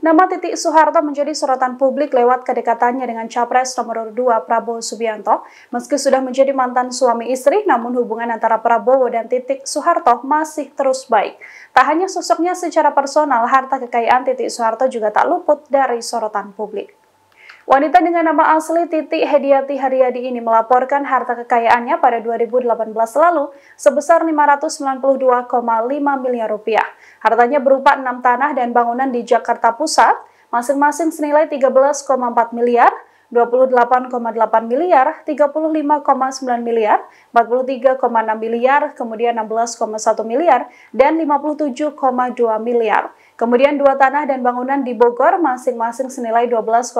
Nama Titik Soeharto menjadi sorotan publik lewat kedekatannya dengan Capres nomor 2 Prabowo Subianto. Meski sudah menjadi mantan suami istri, namun hubungan antara Prabowo dan Titik Soeharto masih terus baik. Tak hanya sosoknya secara personal, harta kekayaan Titik Soeharto juga tak luput dari sorotan publik. Wanita dengan nama asli Titi Hediati Haryadi ini melaporkan harta kekayaannya pada 2018 lalu sebesar 592,5 miliar rupiah. Hartanya berupa enam tanah dan bangunan di Jakarta Pusat, masing-masing senilai 13,4 miliar, 28,8 miliar, 35,9 miliar, 43,6 miliar, kemudian 16,1 miliar, dan 57,2 miliar. Kemudian dua tanah dan bangunan di Bogor masing-masing senilai 12,1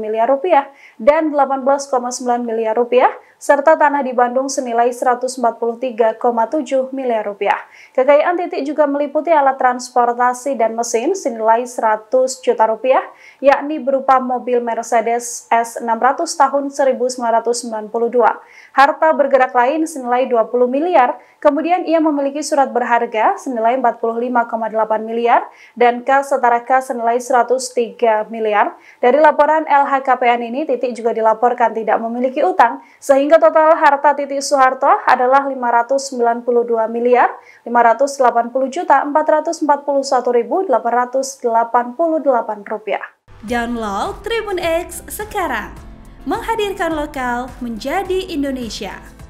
miliar rupiah dan 18,9 miliar rupiah, serta tanah di Bandung senilai 143,7 miliar rupiah. Kekayaan titik juga meliputi alat transportasi dan mesin senilai 100 juta rupiah, yakni berupa mobil Mercedes S600 tahun 1992. Harta bergerak lain senilai 20 miliar, kemudian ia memiliki surat berharga senilai 45,8 miliar dan kas setara kas senilai 103 miliar. Dari laporan LHKPN ini, Titik juga dilaporkan tidak memiliki utang, sehingga total harta Titik Soeharto adalah 592 miliar 580 juta 441.888 rupiah. Download Tribun X sekarang, menghadirkan lokal menjadi Indonesia.